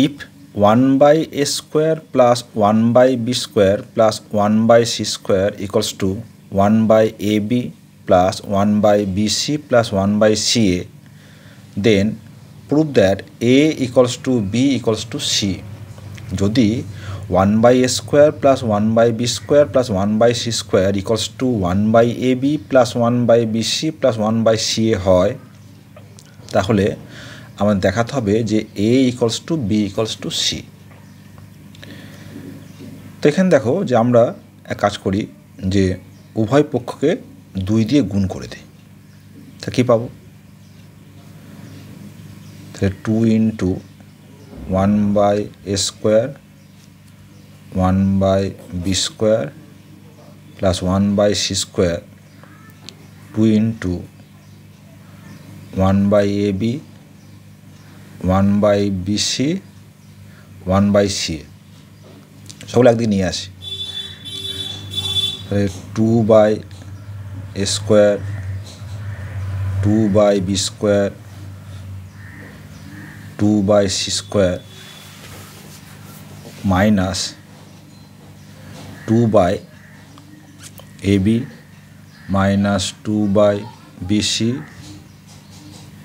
if one by a square plus one by b square plus one by c square equals to one by a b plus one by b c plus one by c a then prove that a equals to B equals to c যদি one by a square plus one by b square plus one by c square equals to one by a b plus one by b c plus one by c a হয় তাহলে আমাদের দেখাতে হবে যে এ equals to B equals to c তো এখানে দেখো যে আমরা এক কাজ করি যে উভয় পক্ষকে দুই দিয়ে গুণ করে দিই তা কী পাবো তাহলে two into one by a square one by b square plus one by c square two into one by a b one by b c one by c সবগুলো একদিকে নিয়ে আসি two by a square two by b square two by c square minus two by a b minus two by b c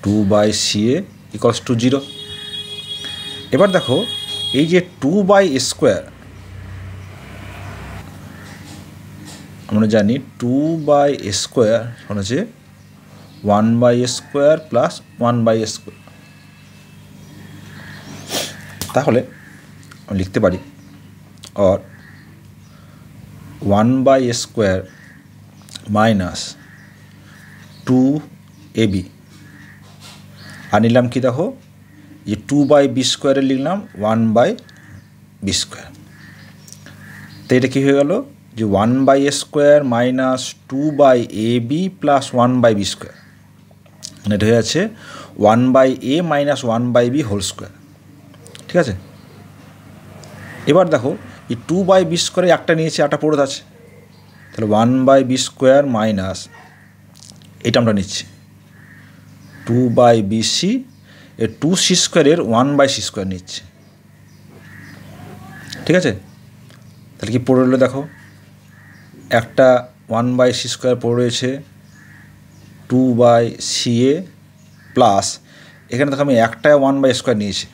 two by c a equals to zero এবার দেখো এই যে two by square আমরা জানি two by square সমান হচ্ছে one by square plus one by square তাহলে আমি লিখতে পারি or one by square minus two a b আর নিলাম কী দেখো যে টু বাই বি স্কোয়ারে লিখলাম ওয়ান বাই বি স্কোয়ার তো এটা কী হয়ে গেল যে one by a square minus two by a b plus one by b square মানে এটা হয়ে আছে one by a minus one by b whole square ঠিক আছে এবার দেখো এই টু বাই বি স্কোয়ারে একটা নিয়েছে একটা পড়ে আছে তাহলে one by b square minus এটা আমরা নিচ্ছি two by b c a to c স্কোয়ারের ওয়ান বাই সি স্কোয়ার নিচ্ছে ঠিক আছে তাহলে কি পড়ে রইল দেখো একটা ওয়ান বাই সি স্কোয়ার পড়ে রয়েছে two by c a plus এখানে দেখো আমি একটা ওয়ান বাই স্কোয়ার নিয়েছি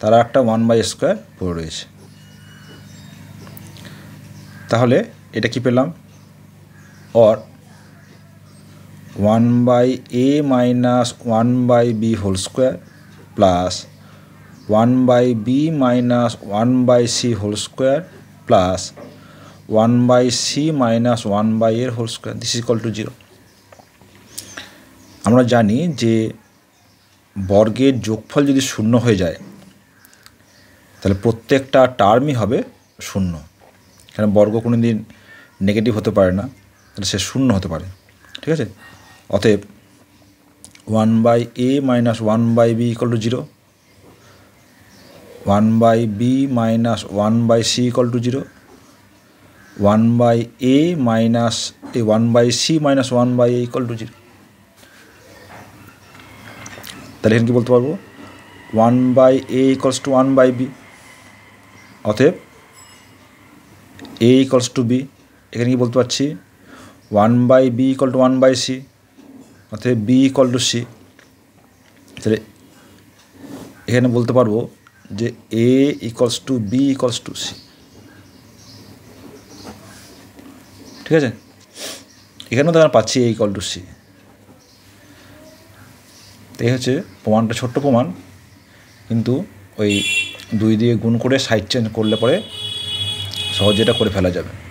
তারা একটা ওয়ান বাই স্কোয়ার পড়ে রয়েছে তাহলে এটা কি পেলাম or one by a minus one by b whole square plus one by b minus one by c whole square plus one by c minus one by এর whole square this is to zero আমরা জানি যে বর্গের যোগফল যদি শূন্য হয়ে যায় তাহলে প্রত্যেকটা টার্মই হবে শূন্য কারণ বর্গ কোনো দিন নেগেটিভ হতে পারে না তাহলে সে শূন্য হতে পারে ঠিক আছে অতএব one by a minus one by b equal to zero one by b minus one by c equal to zero one by a minus a one by c minus one by a equal to zero তাহলে এখানে কি বলতে পারবো one by a equals to one by b অতএব a equals to b এখানে কি বলতে পারছি one by b equal to one by c অর্থাৎ বি ইকল টু সি তাহলে এখানে বলতে পারবো যে এ equals to B equals to C ঠিক আছে এখানেও তো আমরা পাচ্ছি এ ইকল টু সি এই হচ্ছে প্রমাণটা ছোট্ট প্রমাণ কিন্তু ওই দুই দিয়ে গুণ করে সাইড চেঞ্জ করলে পরে সহজে এটা করে ফেলা যাবে